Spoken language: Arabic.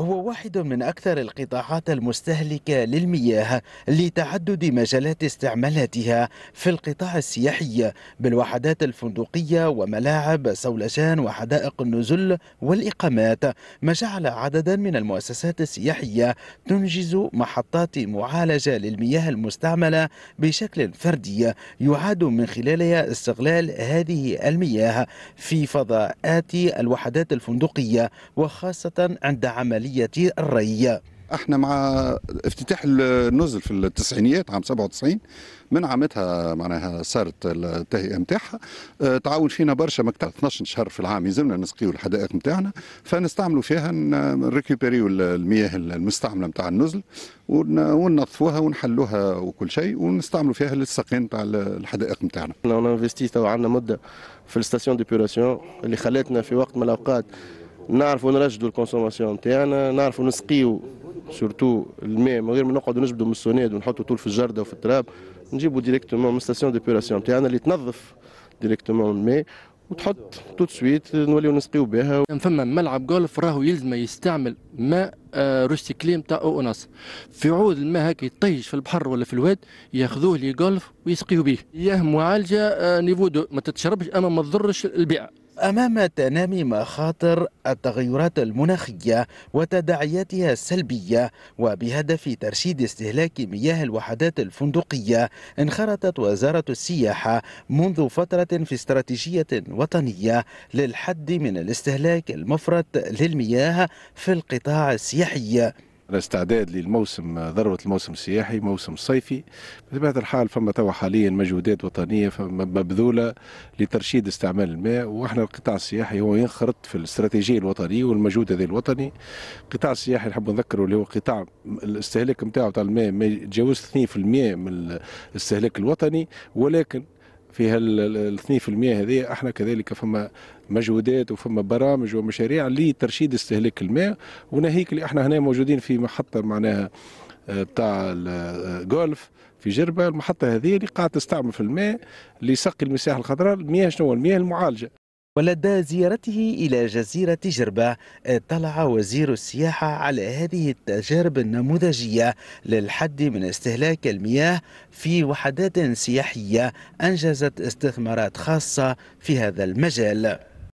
هو واحد من أكثر القطاعات المستهلكة للمياه لتعدد مجالات استعمالاتها في القطاع السياحي بالوحدات الفندقية وملاعب سولجان وحدائق النزل والإقامات ما جعل عددا من المؤسسات السياحية تنجز محطات معالجة للمياه المستعملة بشكل فردي يعاد من خلالها استغلال هذه المياه في فضاءات الوحدات الفندقية وخاصة عند عملية عملية الري احنا مع افتتاح النزل في التسعينيات عام 97 من عامتها معناها صارت التهيئه نتاعها آه، تعاون فينا برشا مكتب 12 شهر في العام يلزمنا نسقيو الحدائق نتاعنا فنستعملوا فيها نريكوبيريو المياه المستعمله نتاع النزل وننظفوها ونحلوها وكل شيء ونستعملوا فيها للسقي نتاع الحدائق نتاعنا. احنا انفستي تو عندنا مده في الستاسيون ديبوراسيون اللي خلاتنا في وقت من الاوقات نعرفوا نرشدوا الكونسوماسيون تاعنا نعرفوا نسقيو سورتو الماء من غير ما نقعدوا نجبدوا من السوناد ونحطوا طول في الجرده وفي التراب نجيبوا ديريكتومون من ستاسيون ديبيراسيون تاعنا اللي تنظف ديريكتومون الماء وتحط توت سويت نوليو نسقيو بها فما ملعب جولف راهو يلزم يستعمل ماء آه، روستيكلي نتاع اوناس في عود الماء هكا يطيش في البحر ولا في الواد ياخذوه لي جولف ويسقيو به ياه معالجه آه، نيفو دو ما تتشربش اما ما تضرش البيئه أمام تنامي مخاطر التغيرات المناخية وتداعياتها السلبية وبهدف ترشيد استهلاك مياه الوحدات الفندقية انخرطت وزارة السياحة منذ فترة في استراتيجية وطنية للحد من الاستهلاك المفرط للمياه في القطاع السياحي الاستعداد للموسم ذروه الموسم السياحي موسم صيفي بطبيعه الحال فما توا حاليا مجهودات وطنيه مبذوله لترشيد استعمال الماء واحنا القطاع السياحي هو ينخرط في الاستراتيجيه الوطنيه والمجهود هذا الوطني القطاع السياحي نحب نذكره اللي هو قطاع الاستهلاك نتاعو تاع الماء ما يتجاوز 2% من الاستهلاك الوطني ولكن في هال 2% هذه احنا كذلك فما مجهودات وفما برامج ومشاريع لترشيد استهلاك الماء وناهيك اللي احنا هنا موجودين في محطه معناها آه، بتاع الجولف آه، في جربه المحطه هذه اللي قاعده تستعمل في الماء لسقي المساحه الخضراء المياه شنو المياه المعالجه ولدى زيارته إلى جزيرة جربة اطلع وزير السياحة على هذه التجارب النموذجية للحد من استهلاك المياه في وحدات سياحية أنجزت استثمارات خاصة في هذا المجال